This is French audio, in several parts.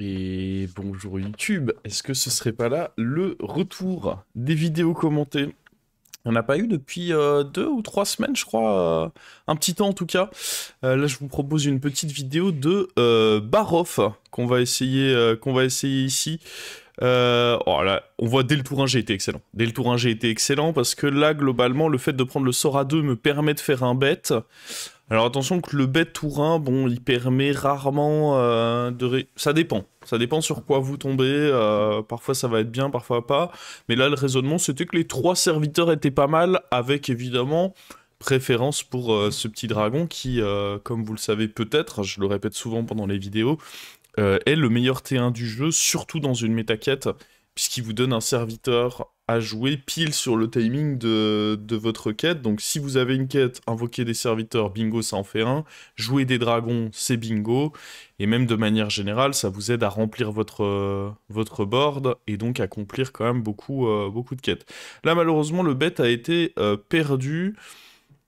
Et bonjour YouTube, est-ce que ce serait pas là le retour des vidéos commentées On n'a pas eu depuis euh, deux ou trois semaines, je crois, euh, un petit temps en tout cas. Euh, là, je vous propose une petite vidéo de Barof qu'on va essayer, qu'on va essayer ici. Oh on voit dès le tour 1, j'ai été excellent. Dès le tour 1, j'ai été excellent parce que là, globalement, le fait de prendre le sort à 2 me permet de faire un bet. Alors attention que le bête Tourin, bon, il permet rarement euh, de... Ça dépend. Ça dépend sur quoi vous tombez. Euh, parfois ça va être bien, parfois pas. Mais là, le raisonnement, c'était que les trois serviteurs étaient pas mal, avec évidemment préférence pour euh, ce petit dragon qui, comme vous le savez peut-être, je le répète souvent pendant les vidéos, est le meilleur T1 du jeu, surtout dans une méta quête puisqu'il vous donne un serviteur à jouer pile sur le timing de, votre quête. Donc si vous avez une quête, invoquer des serviteurs, bingo, ça en fait un. Jouer des dragons, c'est bingo. Et même de manière générale, ça vous aide à remplir votre, votre board et donc accomplir quand même beaucoup, euh, beaucoup de quêtes. Là, malheureusement, le bet a été euh, perdu.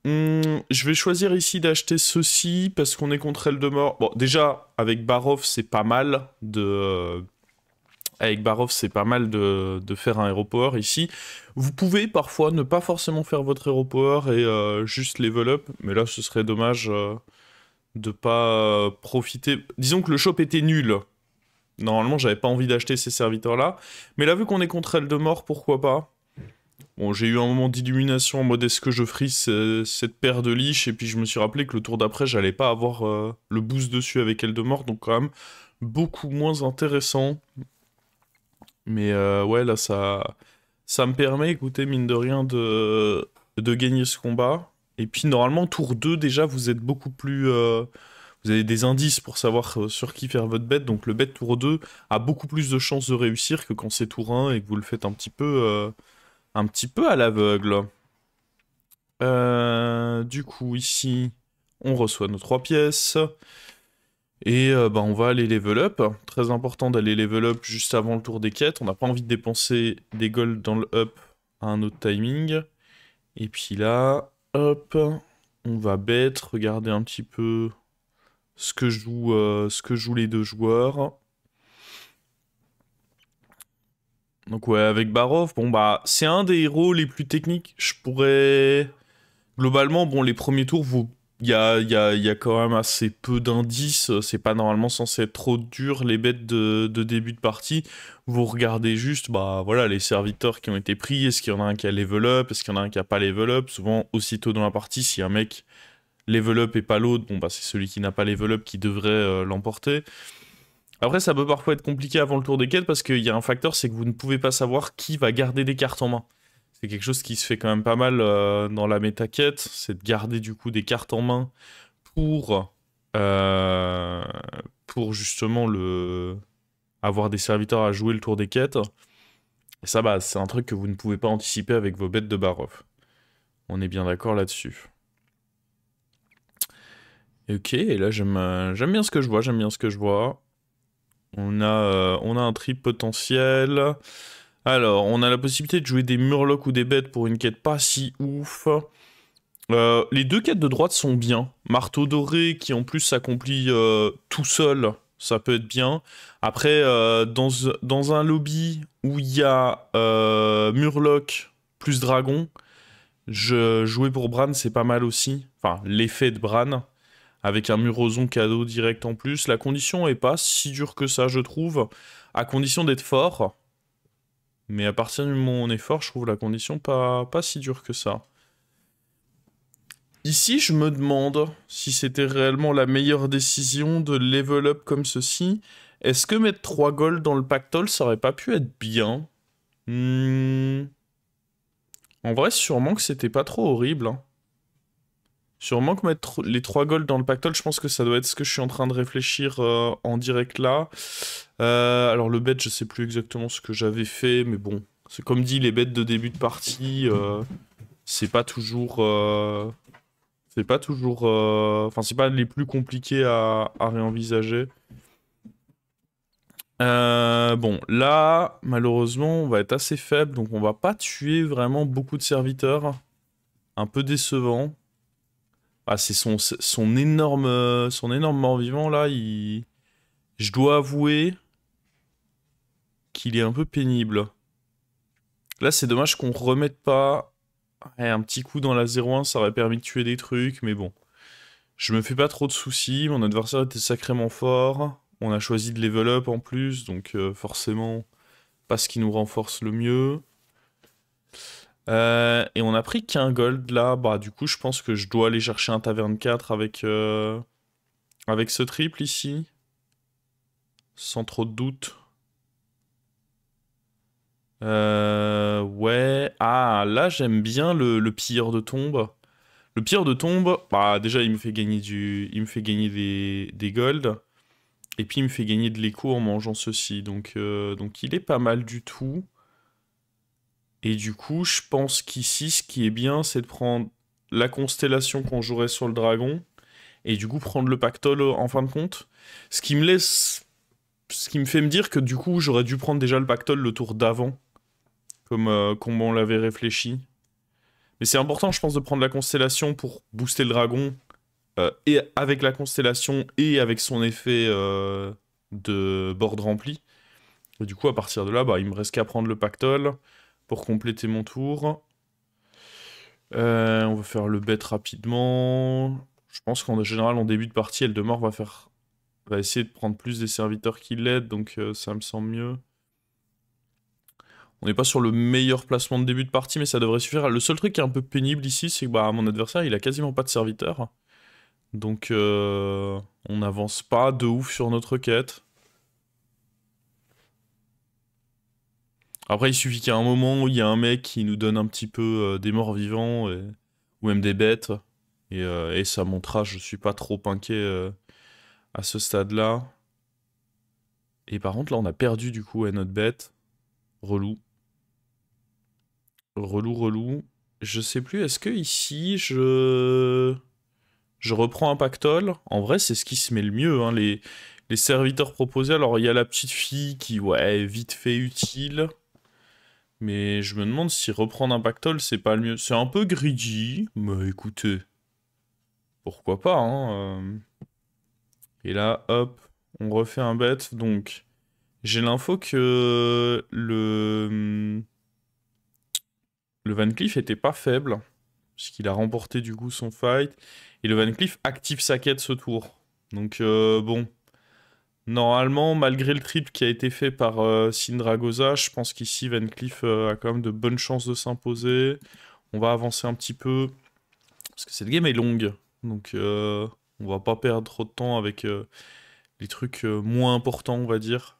Hmm, je vais choisir ici d'acheter ceci parce qu'on est contre elle de mort. Bon, déjà, avec Barov, c'est pas mal de euh, avec Barov, c'est pas mal de, faire un aéroport ici. Vous pouvez parfois ne pas forcément faire votre aéroport et euh, juste level up, mais là ce serait dommage de euh, de pas euh, profiter. Disons que le shop était nul. Normalement, j'avais pas envie d'acheter ces serviteurs-là, mais là vu qu'on est contre elle de mort, pourquoi pas Bon, j'ai eu un moment d'illumination en mode est-ce que je frise cette paire de liches et puis je me suis rappelé que le tour d'après j'allais pas avoir le boost dessus avec elle mort donc quand même beaucoup moins intéressant. Mais euh, ouais, là, ça, ça me permet, écoutez, mine de rien, de, gagner ce combat. Et puis, normalement, tour 2, déjà, vous êtes beaucoup plus. Euh, vous avez des indices pour savoir euh, sur qui faire votre bête. Donc, le bet tour 2 a beaucoup plus de chances de réussir que quand c'est tour 1 et que vous le faites un petit peu, un petit peu à l'aveugle. du coup, ici, on reçoit nos trois pièces. Et euh, bah, on va aller level up. Très important d'aller level up juste avant le tour des quêtes. On n'a pas envie de dépenser des golds dans le up à un autre timing. Et puis là, hop, on va bête, regarder un petit peu ce que jouent, euh, ce que jouent les deux joueurs. Donc ouais, avec Barov, bon bah c'est un des héros les plus techniques. Je pourrais globalement, bon les premiers tours vous il y a, a, quand même assez peu d'indices. C'est pas normalement censé être trop dur les bêtes de, début de partie. Vous regardez juste, bah voilà, les serviteurs qui ont été pris. Est-ce qu'il y en a un qui a level up Est-ce qu'il y en a un qui a pas level up Souvent, aussitôt dans la partie, si un mec level up et pas l'autre, bon bah c'est celui qui n'a pas level up qui devrait euh, l'emporter. Après, ça peut parfois être compliqué avant le tour des quêtes parce qu'il y a un facteur, c'est que vous ne pouvez pas savoir qui va garder des cartes en main. C'est quelque chose qui se fait quand même pas mal euh, dans la méta quête, c'est de garder du coup des cartes en main pour, euh, pour justement le avoir des serviteurs à jouer le tour des quêtes. Et ça, bah, c'est un truc que vous ne pouvez pas anticiper avec vos bêtes de barof. On est bien d'accord là-dessus. Ok, et là euh, j'aime bien ce que je vois, j'aime bien ce que je vois. On a, on a un trip potentiel. Alors, on a la possibilité de jouer des murlocs ou des bêtes pour une quête pas si ouf. Euh, les deux quêtes de droite sont bien. Marteau doré qui en plus s'accomplit euh, tout seul, ça peut être bien. Après, euh, dans, un lobby où il y a murloc plus dragon, je, jouer pour Bran c'est pas mal aussi. Enfin, l'effet de Bran avec un muroson cadeau direct en plus. La condition est pas si dure que ça, je trouve, à condition d'être fort. Mais à partir de mon effort, je trouve la condition pas, si dure que ça. Ici, je me demande si c'était réellement la meilleure décision de level up comme ceci. Est-ce que mettre 3 gold dans le pactole, ça aurait pas pu être bien hmm. En vrai, sûrement que c'était pas trop horrible. Hein. Sûrement que mettre les trois golds dans le pactole, je pense que ça doit être ce que je suis en train de réfléchir euh, en direct là. Euh, alors le bet, je sais plus exactement ce que j'avais fait, mais bon, c'est comme dit, les bêtes de début de partie, euh, c'est pas toujours, c'est pas toujours, enfin c'est pas les plus compliqués à, réenvisager. bon, là, malheureusement, on va être assez faible, donc on va pas tuer vraiment beaucoup de serviteurs. Un peu décevant. Ah, c'est son, son énorme, euh, son énorme mort-vivant, là. Il... Je dois avouer qu'il est un peu pénible. Là, c'est dommage qu'on remette pas un petit coup dans la 0-1. Ça aurait permis de tuer des trucs, mais bon. Je me fais pas trop de soucis. Mon adversaire était sacrément fort. On a choisi de level up en plus, donc euh, forcément, pas ce qui nous renforce le mieux. Euh, et on a pris qu'un gold là. Bah, du coup, je pense que je dois aller chercher un taverne 4 avec, euh, avec ce triple ici. Sans trop de doute. Euh, ouais. Ah, là, j'aime bien le, le pilleur de tombe. Le pire de tombe, bah déjà il me fait gagner du, il me fait gagner des, des golds, et puis il me fait gagner de l'écho en mangeant ceci, donc donc il est pas mal du tout. Et du coup, je pense qu'ici, ce qui est bien, c'est de prendre la constellation qu'on jouerait sur le dragon, et du coup prendre le pactole en fin de compte. Ce qui me laisse... Ce qui me fait me dire que du coup, j'aurais dû prendre déjà le pactole le tour d'avant, comme, euh, on l'avait réfléchi. Mais c'est important, je pense, de prendre la constellation pour booster le dragon, euh, et avec la constellation et avec son effet euh, de board rempli. Et du coup, à partir de là, bah, il me reste qu'à prendre le pactole pour compléter mon tour. Euh, on va faire le bet rapidement. Je pense qu'en général, en début de partie, Eldemort va faire va essayer de prendre plus des serviteurs qui l'aident, donc euh, ça me semble mieux. On n'est pas sur le meilleur placement de début de partie, mais ça devrait suffire. Le seul truc qui est un peu pénible ici, c'est que bah, mon adversaire, il a quasiment pas de serviteurs. Donc euh, on n'avance pas de ouf sur notre quête. Après, il suffit qu'à un moment où il y a un mec qui nous donne un petit peu euh, des morts vivants ou même des bêtes. Euh, et, ça montra, je suis pas trop inquiet euh, à ce stade-là. Et par contre, là, on a perdu du coup notre bête. Relou. Relou, relou. Je sais plus, est-ce que ici, je... Je reprends un pactole. En vrai, c'est ce qui se met le mieux, hein, les... serviteurs proposés. Alors, il y a la petite fille qui, ouais, est vite fait utile. Mais je me demande si reprendre un pactole, c'est pas le mieux. C'est un peu greedy, mais écoutez, pourquoi pas, hein. Euh. Et là, hop, on refait un bet, donc... J'ai l'info que le... Le Van Cleef était pas faible, puisqu'il a remporté du coup son fight, et le Van Cleef active sa quête ce tour. Donc euh, bon, Normalement, malgré le trip qui a été fait par euh, Sindragosa, je pense qu'ici Van Cleef euh, a quand même de bonnes chances de s'imposer. On va avancer un petit peu parce que cette game est longue, donc euh, on va pas perdre trop de temps avec euh, les trucs moins importants, on va dire.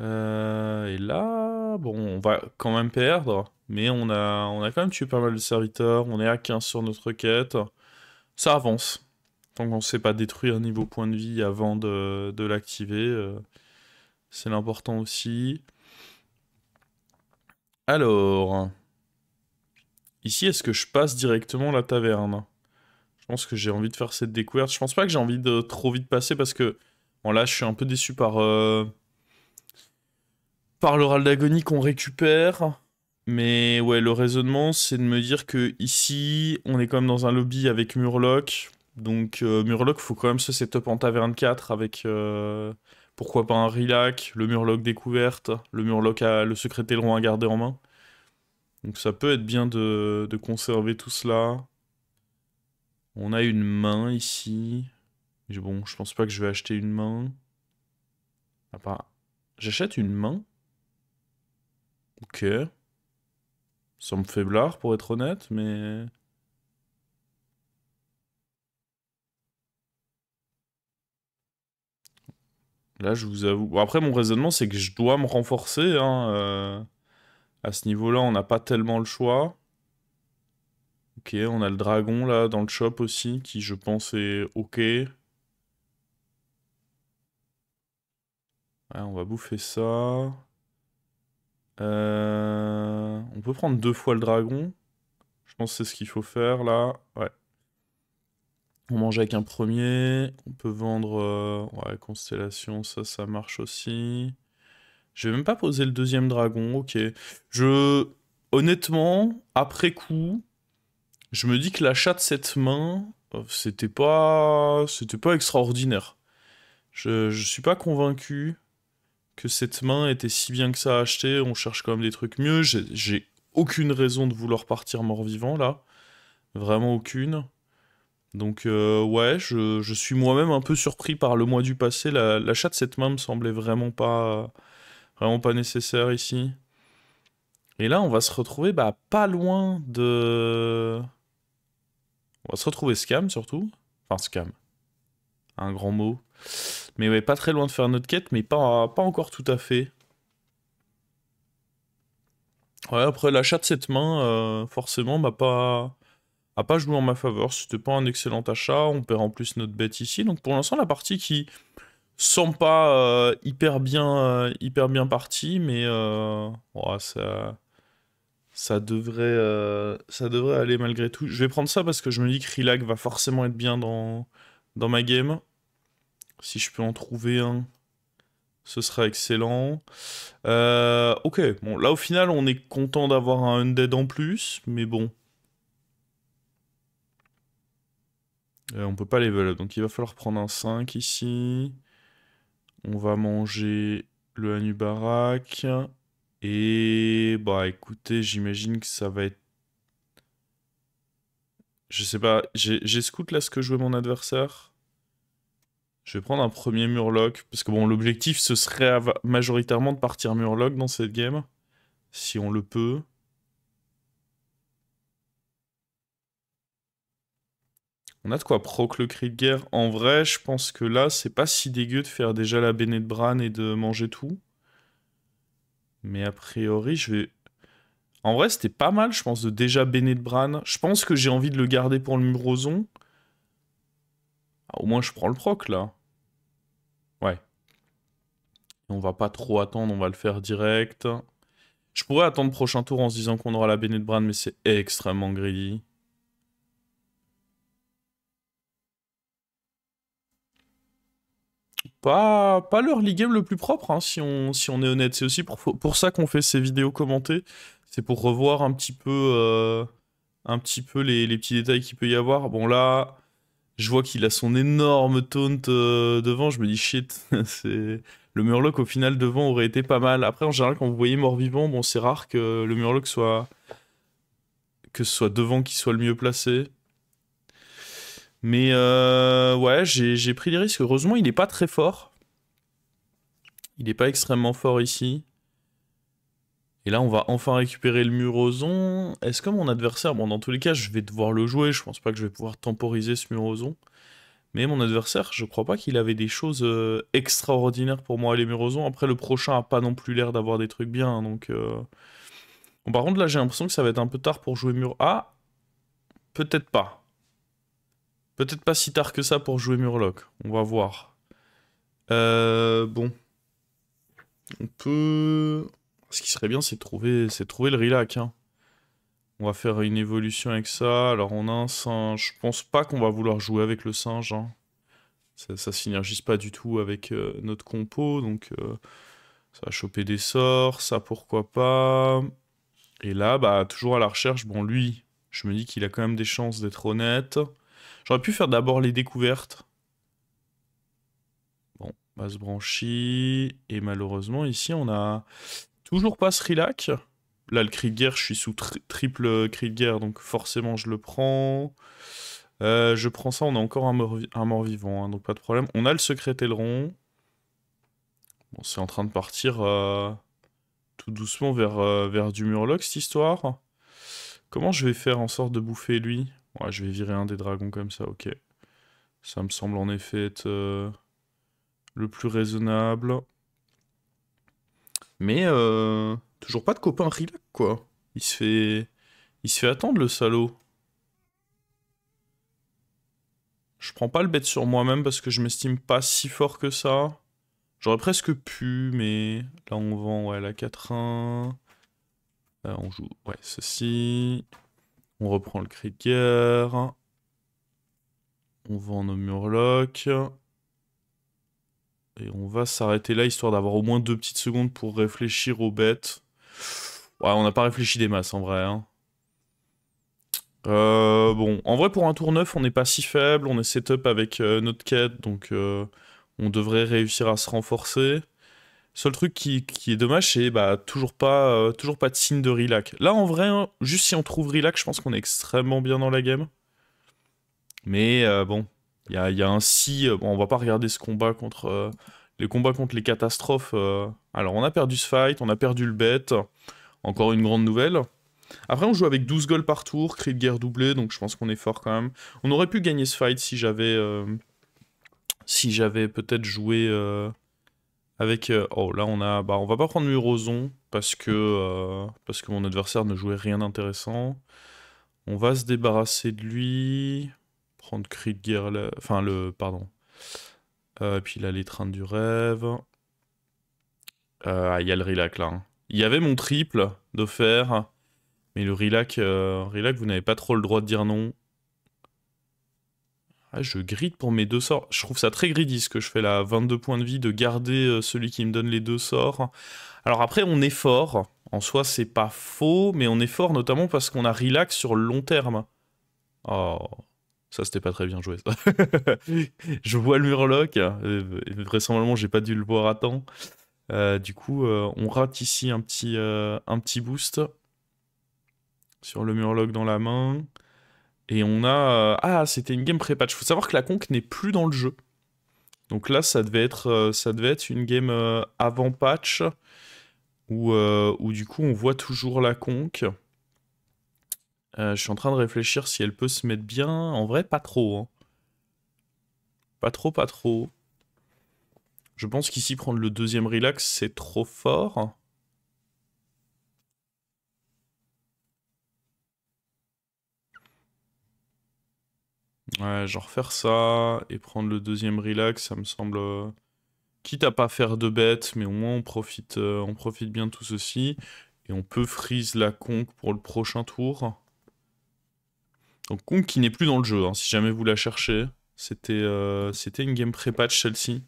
et là, bon, on va quand même perdre, mais on a, on a quand même tué pas mal de serviteurs. On est à 15 sur notre quête. Ça avance. On qu'on ne sait pas détruire niveau point de vie avant de, l'activer, euh, c'est l'important aussi. Alors, ici, est-ce que je passe directement la taverne Je pense que j'ai envie de faire cette découverte. Je pense pas que j'ai envie de trop vite passer parce que, bon là, je suis un peu déçu par, par euh, par l'oral d'agonie qu'on récupère. Mais ouais, le raisonnement, c'est de me dire que ici, on est comme dans un lobby avec Murloc. Donc euh, Murloc, faut quand même se setup en taverne 4 avec euh, pourquoi pas un Rilac, le Murloc découverte, le Murloc à le secret rond à garder en main. Donc ça peut être bien de, conserver tout cela. On a une main ici. bon, je pense pas que je vais acheter une main. Ah bah, J'achète une main Ok. Ça me fait blard pour être honnête, mais. Là, je vous avoue. Bon, après, mon raisonnement, c'est que je dois me renforcer. Hein, euh, à ce niveau-là, on n'a pas tellement le choix. Ok, on a le dragon là dans le shop aussi, qui je pense est ok. Ouais, on va bouffer ça. Euh, on peut prendre deux fois le dragon. Je pense que c'est ce qu'il faut faire là. Ouais. On mange avec un premier. On peut vendre... Euh, ouais, Constellation, ça, ça marche aussi. Je vais même pas poser le deuxième dragon, ok. Je... Honnêtement, après coup, je me dis que l'achat de cette main, euh, c'était pas... C'était pas extraordinaire. Je, je suis pas convaincu que cette main était si bien que ça à acheter. On cherche quand même des trucs mieux. J'ai aucune raison de vouloir partir mort-vivant, là. Vraiment aucune. Donc euh, ouais, je, je suis moi-même un peu surpris par le mois du passé. L'achat de cette main me semblait vraiment pas, vraiment pas nécessaire ici. Et là, on va se retrouver bah, pas loin de... On va se retrouver scam surtout. Enfin scam. Un grand mot. Mais ouais, pas très loin de faire notre quête, mais pas, pas encore tout à fait. Ouais, après l'achat de cette main, euh, forcément, m'a pas a ah, pas joué en ma faveur. C'était pas un excellent achat. On perd en plus notre bête ici. Donc pour l'instant, la partie qui sent pas euh, hyper bien, euh, hyper bien partie, mais euh, ça, ça devrait, ça devrait aller malgré tout. Je vais prendre ça parce que je me dis que Rilag va forcément être bien dans dans ma game. Si je peux en trouver un, ce sera excellent. ok, bon, là au final, on est content d'avoir un Undead en plus, mais bon, Euh, on peut pas level up, donc il va falloir prendre un 5 ici. On va manger le Anubarak, Et bah écoutez, j'imagine que ça va être... Je sais pas, j'ai scout là ce que jouait mon adversaire. Je vais prendre un premier Murloc, parce que bon, l'objectif ce serait majoritairement de partir Murloc dans cette game, si on le peut. On a de quoi proc le cri de guerre. En vrai, je pense que là, c'est pas si dégueu de faire déjà la béné de Bran et de manger tout. Mais a priori, je vais... En vrai, c'était pas mal, je pense, de déjà béné de Bran. Je pense que j'ai envie de le garder pour le murozon. Ah, au moins, je prends le proc, là. Ouais. On va pas trop attendre, on va le faire direct. Je pourrais attendre prochain tour en se disant qu'on aura la béné de Bran, mais c'est extrêmement greedy. pas, pas leur league game le plus propre, hein, si, on, si on est honnête. C'est aussi pour, ça qu'on fait ces vidéos commentées. C'est pour revoir un petit peu, euh, un petit peu les, petits détails qu'il peut y avoir. Bon, là, je vois qu'il a son énorme taunt euh, devant. Je me dis, shit, c'est. Le Murloc au final devant aurait été pas mal. Après, en général, quand vous voyez mort-vivant, bon, c'est rare que le Murloc soit. que ce soit devant qui soit le mieux placé. Mais euh, ouais, j'ai pris des risques. Heureusement, il n'est pas très fort. Il n'est pas extrêmement fort ici. Et là, on va enfin récupérer le Muroson. Est-ce que mon adversaire... Bon, dans tous les cas, je vais devoir le jouer. Je pense pas que je vais pouvoir temporiser ce Muroson. Mais mon adversaire, je crois pas qu'il avait des choses euh, extraordinaires pour moi, les Ozon. Après, le prochain n'a pas non plus l'air d'avoir des trucs bien, hein, donc... Euh... Bon, par contre, là, j'ai l'impression que ça va être un peu tard pour jouer Mur... Ah Peut-être pas. Peut-être pas si tard que ça pour jouer Murloc. On va voir. Euh, bon. On peut... Ce qui serait bien, c'est trouver, trouver le Rilac. Hein. On va faire une évolution avec ça. Alors, on a un singe. Je pense pas qu'on va vouloir jouer avec le singe. Hein. Ça, ça synergise pas du tout avec euh, notre compo. Donc, euh, ça va choper des sorts. Ça, pourquoi pas. Et là, bah, toujours à la recherche. Bon, lui, je me dis qu'il a quand même des chances d'être honnête. J'aurais pu faire d'abord les découvertes. Bon, on branchie. Et malheureusement, ici, on a toujours pas Rilac. Là, le cri de guerre, je suis sous triple cri de guerre, donc forcément, je le prends. Euh, je prends ça, on a encore un mort-vivant, hein, donc pas de problème. On a le secret aileron. Bon, c'est en train de partir euh, tout doucement vers, euh, vers du Murloc, cette histoire. Comment je vais faire en sorte de bouffer lui je vais virer un des dragons comme ça, ok. Ça me semble en effet être euh, le plus raisonnable. Mais euh, toujours pas de copain relax, quoi. Il se fait... Il se fait attendre, le salaud. Je prends pas le bête sur moi-même parce que je m'estime pas si fort que ça. J'aurais presque pu, mais là on vend ouais, la 4-1. Euh, on joue ouais, ceci. On reprend le guerre, On vend nos Murlocs. Et on va s'arrêter là, histoire d'avoir au moins deux petites secondes pour réfléchir aux bêtes. Ouais, on n'a pas réfléchi des masses en vrai. Hein. Euh, bon, en vrai, pour un tour 9, on n'est pas si faible. On est setup avec euh, notre quête, donc euh, on devrait réussir à se renforcer. Seul truc qui, est dommage, c'est bah, euh, toujours, pas, de signe de Relac. Là, en vrai, hein, juste si on trouve Relac, je pense qu'on est extrêmement bien dans la game. Mais euh, bon, il y a, un si. Euh, bon, on va pas regarder ce combat contre. les combats contre les catastrophes. Alors, on a perdu ce fight, on a perdu le bet. Encore une grande nouvelle. Après, on joue avec 12 goals par tour, cri de guerre doublé, donc je pense qu'on est fort quand même. On aurait pu gagner ce fight si j'avais. si j'avais peut-être joué. Avec euh, oh là on a bah on va pas prendre Murozon, parce que euh, parce que mon adversaire ne jouait rien d'intéressant. On va se débarrasser de lui, prendre cri de guerre enfin le pardon. Euh, et puis là l'étreinte du rêve. ah il y a le Rilak là. Hein. Il y avait mon triple de mais le Rilac, vous n'avez pas trop le droit de dire non. Ah, je grid pour mes deux sorts. Je trouve ça très greedy que je fais la 22 points de vie, de garder euh, celui qui me donne les deux sorts. Alors après, on est fort. En soi, c'est pas faux, mais on est fort notamment parce qu'on a relax sur le long terme. Oh, ça c'était pas très bien joué. je vois le murloc. Euh, vraisemblablement, j'ai pas dû le voir à temps. Euh, du coup, on rate ici un petit, un petit boost sur le murloc dans la main. Et on a... Euh, ah, c'était une game pré-patch. Faut savoir que la conque n'est plus dans le jeu. Donc là, ça devait être, euh, ça devait être une game euh, avant patch, où, du coup, on voit toujours la conque. je suis en train de réfléchir si elle peut se mettre bien. En vrai, pas trop. Hein. Pas trop, pas trop. Je pense qu'ici, prendre le deuxième relax, c'est trop fort. Ouais, genre faire ça et prendre le deuxième relax, ça me semble. Euh, quitte à pas faire de bêtes, mais au moins on profite, euh, on profite bien de tout ceci. Et on peut freeze la conque pour le prochain tour. Donc conque qui n'est plus dans le jeu, hein, si jamais vous la cherchez. Euh, c'était une game pré-patch celle-ci.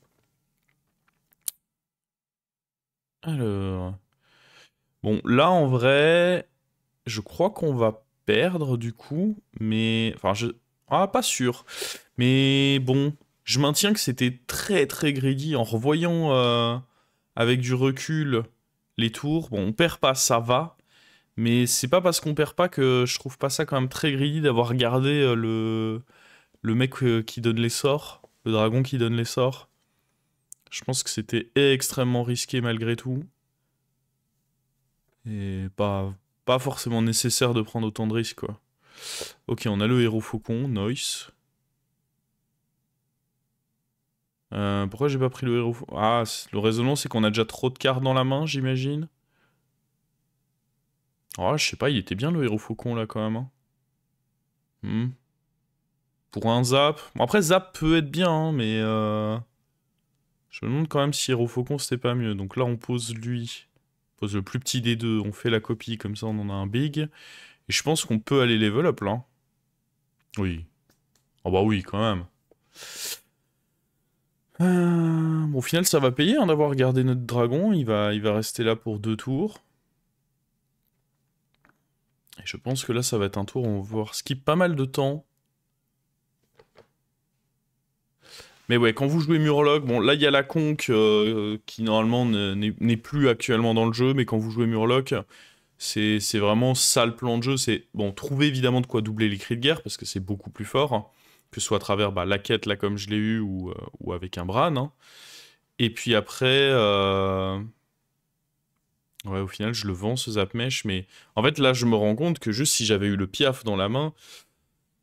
Alors. Bon, là en vrai, je crois qu'on va perdre du coup, mais. Enfin, je ah, pas sûr. Mais bon, je maintiens que c'était très très greedy en revoyant euh, avec du recul les tours. Bon, on perd pas, ça va. Mais c'est pas parce qu'on perd pas que je trouve pas ça quand même très greedy d'avoir gardé euh, le, le mec euh, qui donne les sorts, le dragon qui donne les sorts. Je pense que c'était extrêmement risqué malgré tout. Et pas, pas forcément nécessaire de prendre autant de risques, quoi. Ok, on a le héros faucon, Noise. Euh, pourquoi j'ai pas pris le héros Ah, le raisonnement, c'est qu'on a déjà trop de cartes dans la main, j'imagine. Ah, je sais pas, il était bien le héros faucon, là, quand même. Hein. Hmm. Pour un zap. Bon, après, zap peut être bien, hein, mais... Euh, je me demande quand même si héros faucon, c'était pas mieux. Donc là, on pose lui. On pose le plus petit des deux. On fait la copie, comme ça, on en a un big. Et je pense qu'on peut aller level up là. Oui. Oh bah oui, quand même. Euh, bon, au final, ça va payer hein, d'avoir gardé notre dragon. Il va, il va rester là pour deux tours. Et je pense que là, ça va être un tour où on va voir skip pas mal de temps. Mais ouais, quand vous jouez Murloc, bon là il y a la conque euh, qui normalement n'est plus actuellement dans le jeu, mais quand vous jouez Murloc, c'est vraiment ça le plan de jeu. C'est bon, trouver évidemment de quoi doubler les cris de guerre parce que c'est beaucoup plus fort, hein, que ce soit à travers bah, la quête là comme je l'ai eu ou, euh, avec un Bran. Hein. Et puis après, euh, ouais, au final, je le vends ce Zapmesh, mais en fait là, je me rends compte que juste si j'avais eu le Piaf dans la main,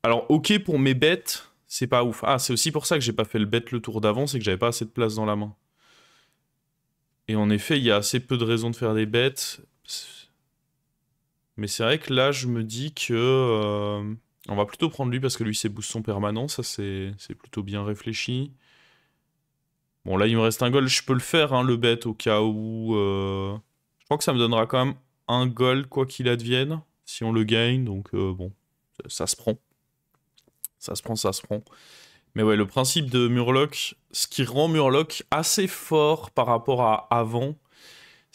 alors ok pour mes bêtes, c'est pas ouf. Ah, c'est aussi pour ça que j'ai pas fait le bête le tour d'avant, c'est que j'avais pas assez de place dans la main. Et en effet, il y a assez peu de raisons de faire des bêtes. Mais c'est vrai que là, je me dis que euh, on va plutôt prendre lui parce que lui, c'est boost son permanent. Ça, c'est plutôt bien réfléchi. Bon, là, il me reste un goal. Je peux le faire, hein, le bet, au cas où. Euh, je crois que ça me donnera quand même un goal, quoi qu'il advienne, si on le gagne. Donc, euh, bon, ça, ça, se prend. Ça se prend, ça se prend. Mais ouais, le principe de Murloc, ce qui rend Murloc assez fort par rapport à avant,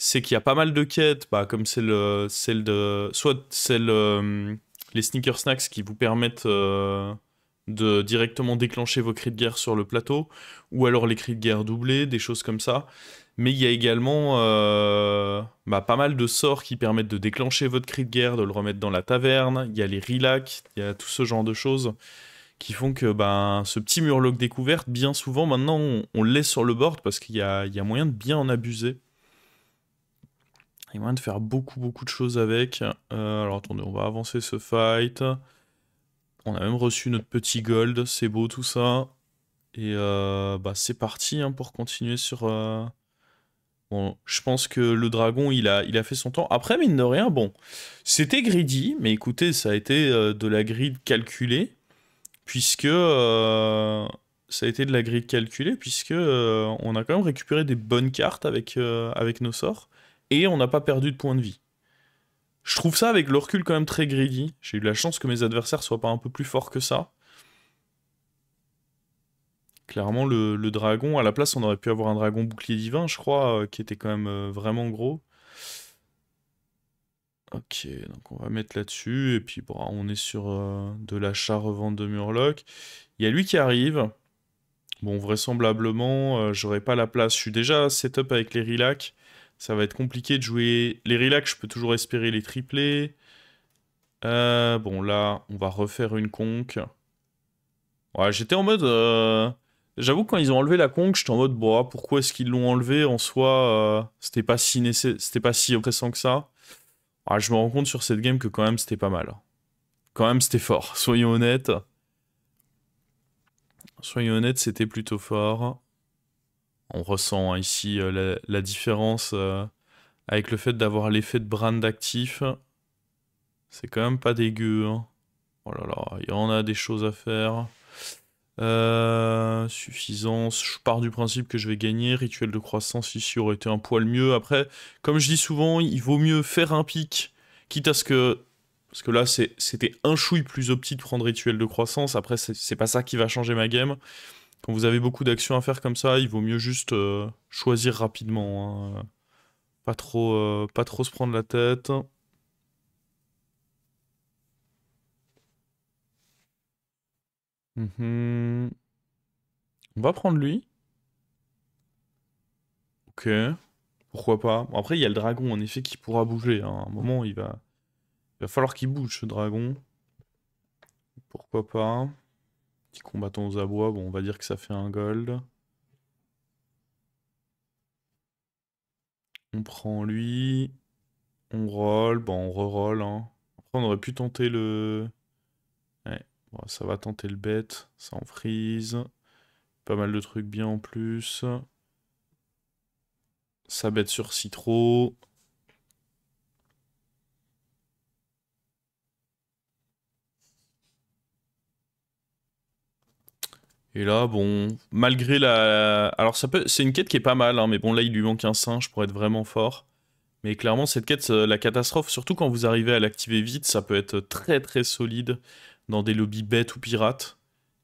c'est qu'il y a pas mal de quêtes, bah, comme c'est le, celle de, soit celle, euh, les sneaker snacks qui vous permettent euh, de directement déclencher vos cris de guerre sur le plateau, ou alors les cris de guerre doublés, des choses comme ça. Mais il y a également euh, bah, pas mal de sorts qui permettent de déclencher votre cri de guerre, de le remettre dans la taverne. Il y a les relax, il y a tout ce genre de choses qui font que ben, ce petit murloc découverte, bien souvent, maintenant, on, le laisse sur le board parce qu'il y a, moyen de bien en abuser. Il y a de faire beaucoup, beaucoup de choses avec. Euh, alors attendez, on va avancer ce fight. On a même reçu notre petit gold, c'est beau tout ça. Et euh, bah, c'est parti hein, pour continuer sur... Euh, bon, je pense que le dragon, il a, il a fait son temps. Après, mine de rien, bon, c'était greedy, mais écoutez, ça a été de la grid calculée, puisque... Ça a été de la grille calculée, puisque on a quand même récupéré des bonnes cartes avec, avec nos sorts et on n'a pas perdu de points de vie. Je trouve ça avec le recul quand même très greedy. J'ai eu la chance que mes adversaires soient pas un peu plus forts que ça. Clairement, le, dragon, à la place, on aurait pu avoir un dragon bouclier divin, je crois, euh, qui était quand même euh, vraiment gros. Ok, donc on va mettre là-dessus. Et puis, bon, on est sur euh, de l'achat-revente de Murloc. Il y a lui qui arrive. Bon, vraisemblablement, j'aurais pas la place. Je suis déjà setup avec les Rilac. Ça va être compliqué de jouer les relax, je peux toujours espérer les triplés. Euh, bon, là, on va refaire une conque. Ouais, j'étais en mode... Euh, j'avoue, quand ils ont enlevé la conque, j'étais en mode, bois. Ah, pourquoi est-ce qu'ils l'ont enlevé En soi, euh, c'était pas, si nécess... pas si oppressant que ça. Ah, je me rends compte sur cette game que quand même, c'était pas mal. Quand même, c'était fort, soyons honnêtes. Soyons honnêtes, c'était plutôt fort on ressent hein, ici euh, la, différence euh, avec le fait d'avoir l'effet de brand actif. C'est quand même pas dégueu. Hein. Oh là là, il y en a des choses à faire. Euh, suffisance, je pars du principe que je vais gagner. Rituel de croissance ici aurait été un poil mieux. Après, comme je dis souvent, il vaut mieux faire un pic, quitte à ce que. Parce que là, c'était un chouille plus optique de prendre rituel de croissance. Après, c'est pas ça qui va changer ma game quand vous avez beaucoup d'actions à faire comme ça, il vaut mieux juste euh, choisir rapidement. Hein. Pas, trop, euh, pas trop se prendre la tête. Mhm. On va prendre lui. Ok. Pourquoi pas. après, il y a le dragon, en effet, qui pourra bouger. Hein. À un moment, il va, il va falloir qu'il bouge, ce dragon. Pourquoi pas. Petit combattant aux abois, bon, on va dire que ça fait un gold. On prend lui. On roll. Bon, on re Hein. Après, on aurait pu tenter le. Ouais, bon, ça va tenter le bête. Ça en frise. Pas mal de trucs bien en plus. Ça bête sur Citro. Et là, bon, malgré la... Alors ça peut... c'est une quête qui est pas mal, hein, mais bon là il lui manque un singe pour être vraiment fort. Mais clairement cette quête, euh, la catastrophe, surtout quand vous arrivez à l'activer vite, ça peut être très très solide dans des lobbies bêtes ou pirates.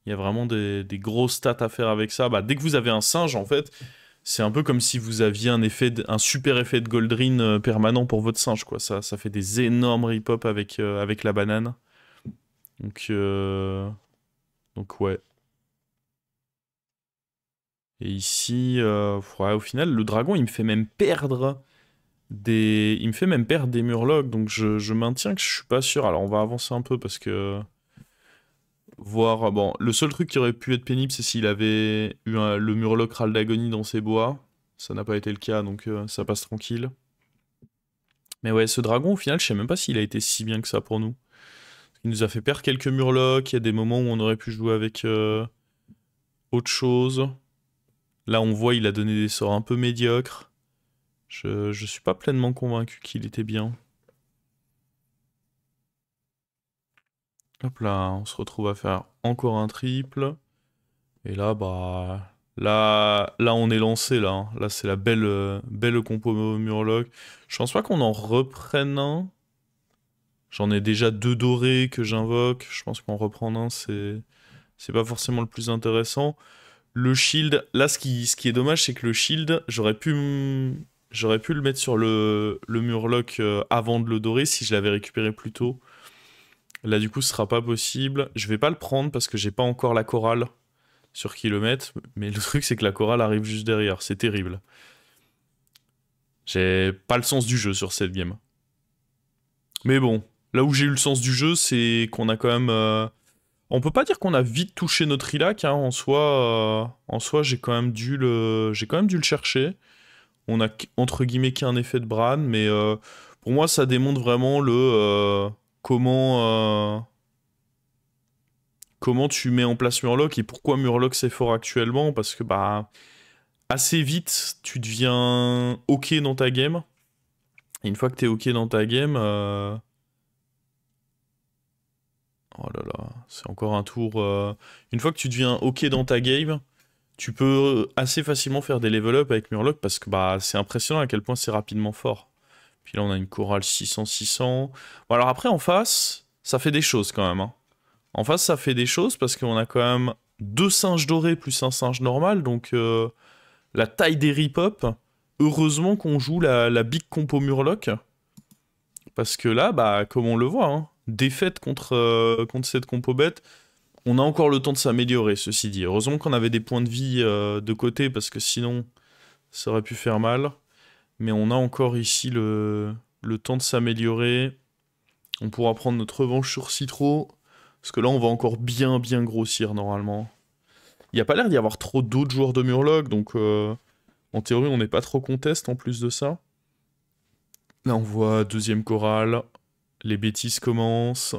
Il y a vraiment des, grosses stats à faire avec ça. Bah, dès que vous avez un singe, en fait, c'est un peu comme si vous aviez un, effet un super effet de Goldrine euh, permanent pour votre singe. Quoi. Ça, ça fait des énormes rip-up avec, euh, avec la banane. Donc, Donc ouais. Et ici, euh, au final, le dragon, il me fait même perdre des... Il me fait même perdre des murlocs, donc je, maintiens que je suis pas sûr. Alors on va avancer un peu parce que... Voir... Euh, bon, le seul truc qui aurait pu être pénible, c'est s'il avait eu le murloc râle d'agonie dans ses bois. Ça n'a pas été le cas, donc euh, ça passe tranquille. Mais ouais, ce dragon, au final, je sais même pas s'il a été si bien que ça pour nous. Il nous a fait perdre quelques murlocs, il y a des moments où on aurait pu jouer avec autre chose. Là, on voit, il a donné des sorts un peu médiocres. Je, ne suis pas pleinement convaincu qu'il était bien. Hop là, on se retrouve à faire encore un triple. Et là, bah... Là, là on est lancé, là. Hein. Là, c'est la belle, euh, belle compo Murloc. Je pense pas qu'on en reprenne un. J'en ai déjà deux dorés que j'invoque. Je pense qu'en reprendre un, c'est... C'est pas forcément le plus intéressant. Le shield, là, ce qui, est dommage, c'est que le shield, j'aurais pu, j'aurais pu le mettre sur le, murloc euh, avant de le dorer si je l'avais récupéré plus tôt. Là, du coup, ce sera pas possible. Je vais pas le prendre parce que j'ai pas encore la chorale sur qui le mettre. Mais le truc, c'est que la chorale arrive juste derrière. C'est terrible. J'ai pas le sens du jeu sur cette game. Mais bon, là où j'ai eu le sens du jeu, c'est qu'on a quand même euh, on peut pas dire qu'on a vite touché notre ilac hein. en soi, euh, en soi j'ai quand, même dû le, quand même dû le chercher. On a entre guillemets qu'un effet de Bran, mais euh, pour moi ça démontre vraiment le euh, comment, comment tu mets en place Murloc et pourquoi Murloc c'est fort actuellement, parce que bah assez vite tu deviens ok dans ta game. Et une fois que tu es ok dans ta game Oh là là, c'est encore un tour. Euh, une fois que tu deviens OK dans ta game, tu peux euh, assez facilement faire des level up avec Murloc parce que bah, c'est impressionnant à quel point c'est rapidement fort. Puis là, on a une chorale 600-600. Bon, alors après, en face, ça fait des choses quand même. Hein. En face, ça fait des choses parce qu'on a quand même deux singes dorés plus un singe normal. Donc, euh, la taille des rip-up. Heureusement qu'on joue la, la big compo Murloc. Parce que là, bah, comme on le voit, hein, défaite contre, euh, contre cette compo bête. On a encore le temps de s'améliorer, ceci dit. Heureusement qu'on avait des points de vie euh, de côté, parce que sinon, ça aurait pu faire mal. Mais on a encore ici le, temps de s'améliorer. On pourra prendre notre revanche sur Citro. Parce que là, on va encore bien, bien grossir, normalement. Il n'y a pas l'air d'y avoir trop d'autres joueurs de Murloc, donc euh, en théorie, on n'est pas trop contest en plus de ça. Là, on voit deuxième chorale, les bêtises commencent.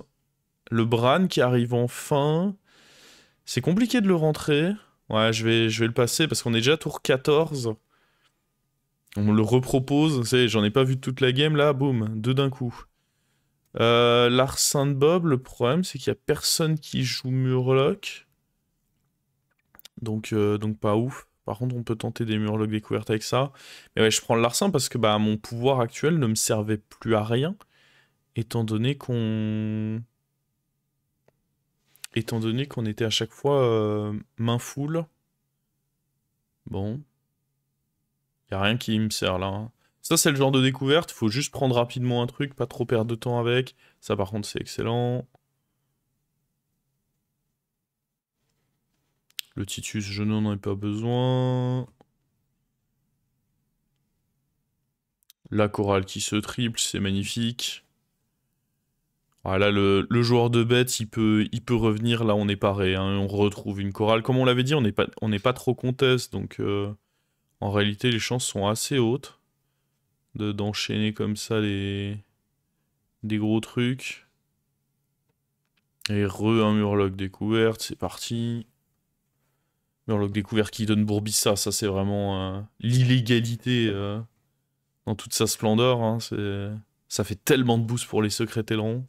Le Bran qui arrive enfin. C'est compliqué de le rentrer. Ouais, je vais, je vais le passer parce qu'on est déjà tour 14. On me le repropose. J'en ai pas vu toute la game là. Boum, deux d'un coup. Euh, de Bob, le problème c'est qu'il y a personne qui joue Murloc. Donc, euh, donc pas ouf. Par contre, on peut tenter des Murlocs découvertes avec ça. Mais ouais, je prends le parce que bah, mon pouvoir actuel ne me servait plus à rien étant donné qu'on était à chaque fois euh, main foule. Bon. Y a rien qui me sert là. Hein. Ça c'est le genre de découverte, faut juste prendre rapidement un truc, pas trop perdre de temps avec. Ça par contre c'est excellent. Le Titus, je n'en ai pas besoin. La chorale qui se triple, c'est magnifique. Ah, là, le, joueur de bête, il peut, il peut revenir. Là, on est paré. Hein. on retrouve une chorale. Comme on l'avait dit, on n'est pas, pas trop conteste. Donc, euh, en réalité, les chances sont assez hautes d'enchaîner comme ça les, des gros trucs. Et re un murloc découverte. C'est parti. Murloc découvert qui donne Bourbissa. Ça, c'est vraiment euh, l'illégalité euh, dans toute sa splendeur. Hein. Ça fait tellement de boost pour les secrets tellerons.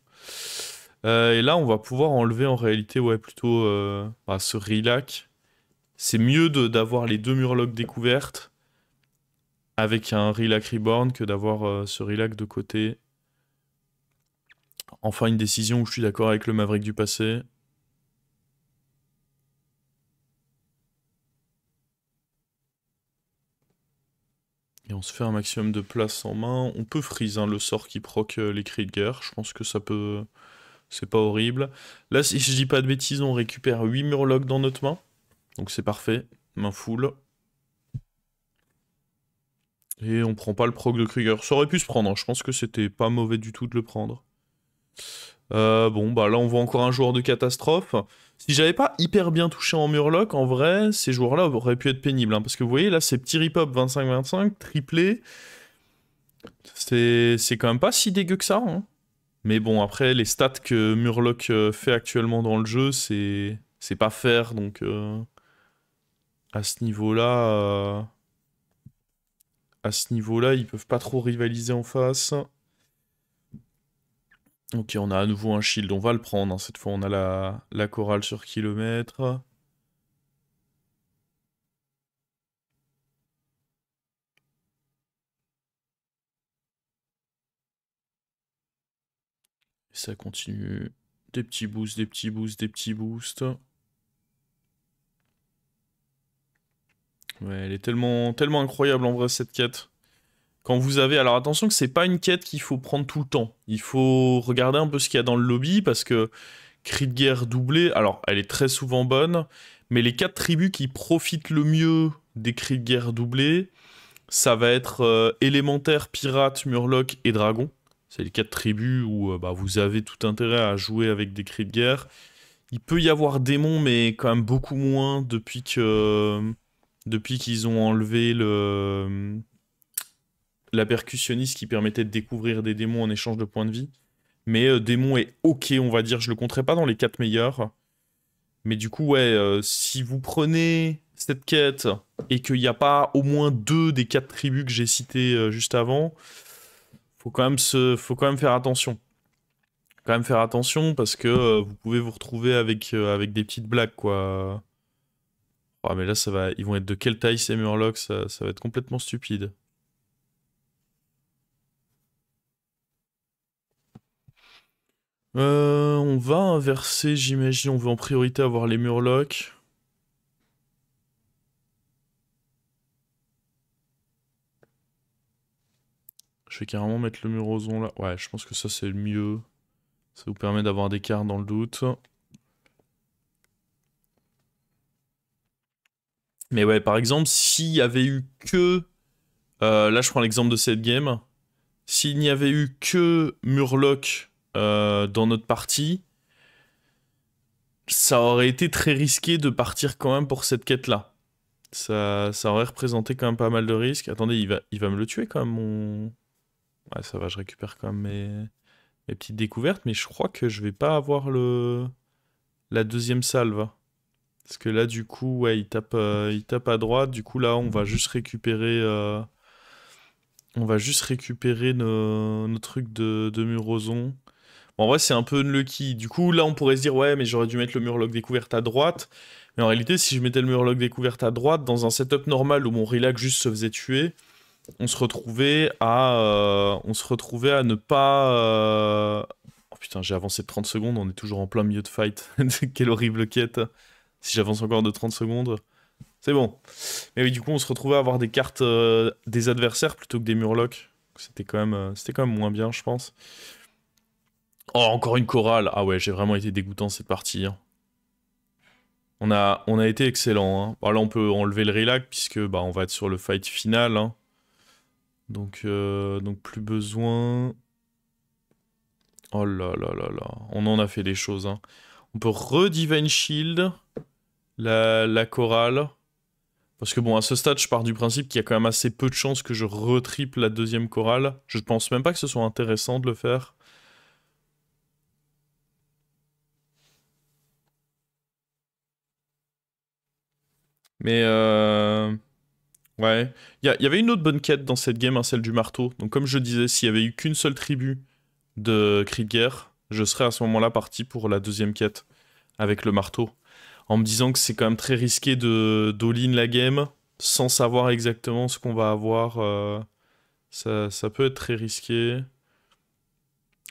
Euh, et là, on va pouvoir enlever en réalité, ouais, plutôt euh, bah, ce Rilac. C'est mieux d'avoir les deux Murlocs découvertes avec un Rilac Reborn que d'avoir euh, ce Rilac de côté. Enfin, une décision où je suis d'accord avec le Maverick du passé. Et on se fait un maximum de place en main. On peut freeze hein, le sort qui proc euh, les cris de guerre. Je pense que ça peut... C'est pas horrible. Là, si je dis pas de bêtises, on récupère 8 murlocs dans notre main. Donc c'est parfait. Main full. Et on prend pas le proc de Krieger. Ça aurait pu se prendre. Hein. Je pense que c'était pas mauvais du tout de le prendre. Euh, bon, bah là, on voit encore un joueur de catastrophe. Si j'avais pas hyper bien touché en Murloc, en vrai, ces joueurs-là auraient pu être pénibles. Hein, parce que vous voyez, là, ces petits rip-up 25-25, triplés, C'est quand même pas si dégueu que ça. Hein. Mais bon, après, les stats que Murloc euh, fait actuellement dans le jeu, c'est pas faire. Donc, euh, à ce niveau-là. Euh, à ce niveau-là, ils peuvent pas trop rivaliser en face. Ok, on a à nouveau un shield, on va le prendre. Hein. Cette fois, on a la, la chorale sur kilomètre. Et ça continue. Des petits boosts, des petits boosts, des petits boosts. Ouais, elle est tellement, tellement incroyable en vrai cette quête. Quand vous avez, alors attention que c'est pas une quête qu'il faut prendre tout le temps. Il faut regarder un peu ce qu'il y a dans le lobby parce que Cris de guerre doublé, alors elle est très souvent bonne, mais les quatre tribus qui profitent le mieux des cris de guerre doublés, ça va être euh, élémentaire, pirate, murloc et dragon. C'est les quatre tribus où euh, bah, vous avez tout intérêt à jouer avec des cris de guerre. Il peut y avoir démon. mais quand même beaucoup moins depuis que depuis qu'ils ont enlevé le la percussionniste qui permettait de découvrir des démons en échange de points de vie. Mais euh, démon est ok, on va dire. Je le compterai pas dans les 4 meilleurs. Mais du coup, ouais, euh, si vous prenez cette quête et qu'il n'y a pas au moins deux des quatre tribus que j'ai citées euh, juste avant, faut quand même se, faut quand même faire attention. Faut quand même faire attention parce que vous pouvez vous retrouver avec, avec des petites blagues, quoi. Oh, mais là, ça va, ils vont être de quelle taille ces murlocs ça va être complètement stupide. Euh, on va inverser, j'imagine. On veut en priorité avoir les Murlocs. Je vais carrément mettre le mur Muroson là. Ouais, je pense que ça c'est le mieux. Ça vous permet d'avoir des cartes dans le doute. Mais ouais, par exemple, s'il y avait eu que... Euh, là, je prends l'exemple de cette game. S'il n'y avait eu que murlocs euh, dans notre partie, ça aurait été très risqué de partir quand même pour cette quête-là. Ça, ça aurait représenté quand même pas mal de risques. Attendez, il va, il va me le tuer quand même, Ouais, ça va, je récupère quand même mes, petites découvertes, mais je crois que je vais pas avoir le la deuxième salve. Parce que là, du coup, ouais, il tape, euh, il tape à droite. Du coup, là, on va juste récupérer... Euh, on va juste récupérer nos, trucs de, de Muroson en vrai, c'est un peu unlucky. Du coup, là, on pourrait se dire, ouais, mais j'aurais dû mettre le murloc découverte à droite. Mais en réalité, si je mettais le murloc découverte à droite, dans un setup normal où mon relax juste se faisait tuer, on se retrouvait à, euh, on se retrouvait à ne pas... Euh, oh putain, j'ai avancé de 30 secondes, on est toujours en plein milieu de fight. Quelle horrible quête. Si j'avance encore de 30 secondes... C'est bon. Mais oui, du coup, on se retrouvait à avoir des cartes euh, des adversaires plutôt que des murlocs. C'était quand, c'était quand même moins bien, je pense. Oh, encore une chorale. Ah ouais, j'ai vraiment été dégoûtant cette partie. Hein. On a, on a été excellent. Hein. Bah, là, on peut enlever le relax puisque bah, on va être sur le fight final. Hein. Donc, euh, donc plus besoin. Oh là là là là. On en a fait des choses. Hein. On peut redivine shield la, la chorale. Parce que bon, à ce stade, je pars du principe qu'il y a quand même assez peu de chances que je retriple la deuxième chorale. Je pense même pas que ce soit intéressant de le faire. Mais euh, ouais, il y, avait une autre bonne quête dans cette game, hein, celle du marteau. Donc comme je disais, s'il y avait eu qu'une seule tribu de crit guerre, je serais à ce moment-là parti pour la deuxième quête avec le marteau, en me disant que c'est quand même très risqué de d'all-in la game sans savoir exactement ce qu'on va avoir. Euh, ça, peut être très risqué.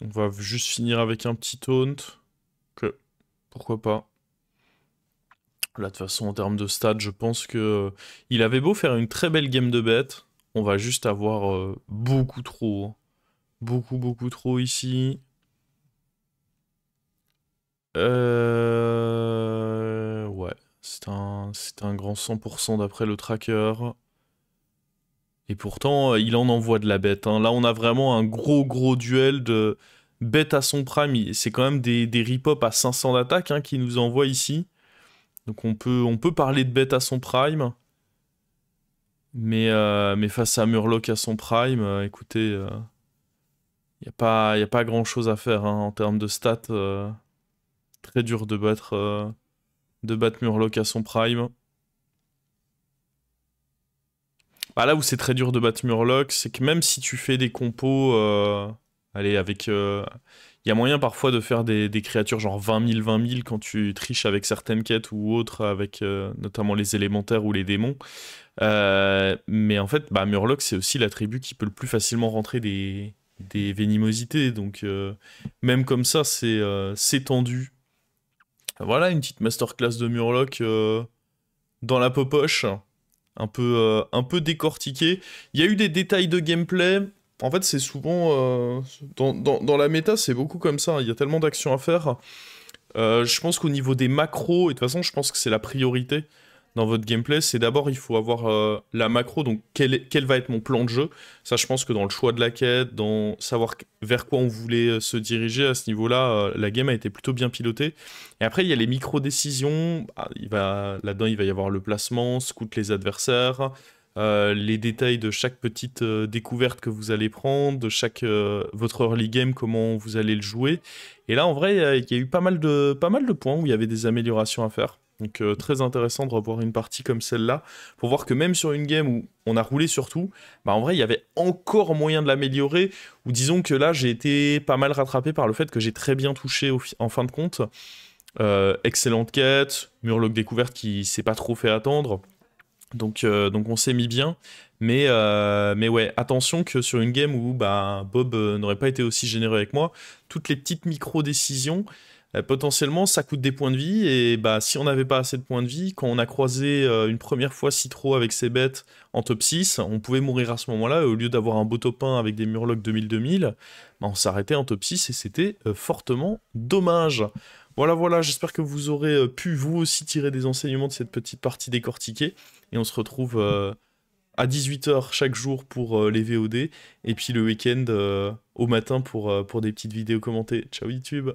On va juste finir avec un petit taunt. Que pourquoi pas. Là, de toute façon, en termes de stats, je pense que euh, il avait beau faire une très belle game de bête, on va juste avoir euh, beaucoup trop. Hein. Beaucoup, beaucoup trop ici. Euh, ouais, c'est un, c'est un grand 100% d'après le tracker. Et pourtant, il en envoie de la bête. Hein. Là, on a vraiment un gros, gros duel de bête à son prime. C'est quand même des, des rip à 500 d'attaque hein, qui nous envoie ici. Donc on peut, on peut parler de bête à son prime. Mais, euh, mais face à Murloc à son prime, euh, écoutez, il euh, n'y a, pas, a pas grand chose à faire hein, en termes de stats. très dur de battre, de battre Murloc à son prime. Bah là où c'est très dur de battre Murloc, c'est que même si tu fais des compos Allez, avec. Il euh, y a moyen parfois de faire des, créatures genre 20 000, 20 000 quand tu triches avec certaines quêtes ou autres, avec euh, notamment les élémentaires ou les démons. Euh, mais en fait, bah, Murloc, c'est aussi la tribu qui peut le plus facilement rentrer des, des vénimosités. Donc, même comme ça, c'est tendu. Voilà une petite masterclass de Murloc dans la popoche. Un peu, un peu décortiqué. Il y a eu des détails de gameplay en fait, c'est souvent. Euh, dans, la méta, c'est beaucoup comme ça. Hein. Il y a tellement d'actions à faire. Euh, je pense qu'au niveau des macros, et de toute façon, je pense que c'est la priorité dans votre gameplay, c'est d'abord, il faut avoir euh, la macro. Donc, quel, va être mon plan de jeu Ça, je pense que dans le choix de la quête, dans savoir vers quoi on voulait se diriger à ce niveau-là, la game a été plutôt bien pilotée. Et après, il y a les micro-décisions. Ah, là-dedans, il va y avoir le placement, scout les adversaires. Euh, les détails de chaque petite euh, découverte que vous allez prendre, de chaque euh, votre early game, comment vous allez le jouer. Et là, en vrai, il y a eu pas mal de pas mal de points où il y avait des améliorations à faire. Donc très intéressant de revoir une partie comme celle-là pour voir que même sur une game où on a roulé sur tout, bah en vrai il y avait encore moyen de l'améliorer. Ou disons que là j'ai été pas mal rattrapé par le fait que j'ai très bien touché en fin de compte. excellente quête, Murloc découverte qui s'est pas trop fait attendre. Euh, donc, on s'est mis bien. Mais, euh, mais ouais, attention que sur une game où bah, Bob euh, n'aurait pas été aussi généreux avec moi, toutes les petites micro-décisions, potentiellement, ça coûte des points de vie. Et bah, si on n'avait pas assez de points de vie, quand on a croisé une première fois Citro avec ses bêtes en top 6, on pouvait mourir à ce moment-là. Au lieu d'avoir un beau top avec des Murlocs 2000-2000, bah, on s'arrêtait en top 6 et c'était fortement dommage. Voilà, voilà, j'espère que vous aurez euh, pu vous aussi tirer des enseignements de cette petite partie décortiquée. Et on se retrouve euh, à 18h chaque jour pour euh, les VOD. Et puis le week-end au matin pour, pour des petites vidéos commentées. Ciao YouTube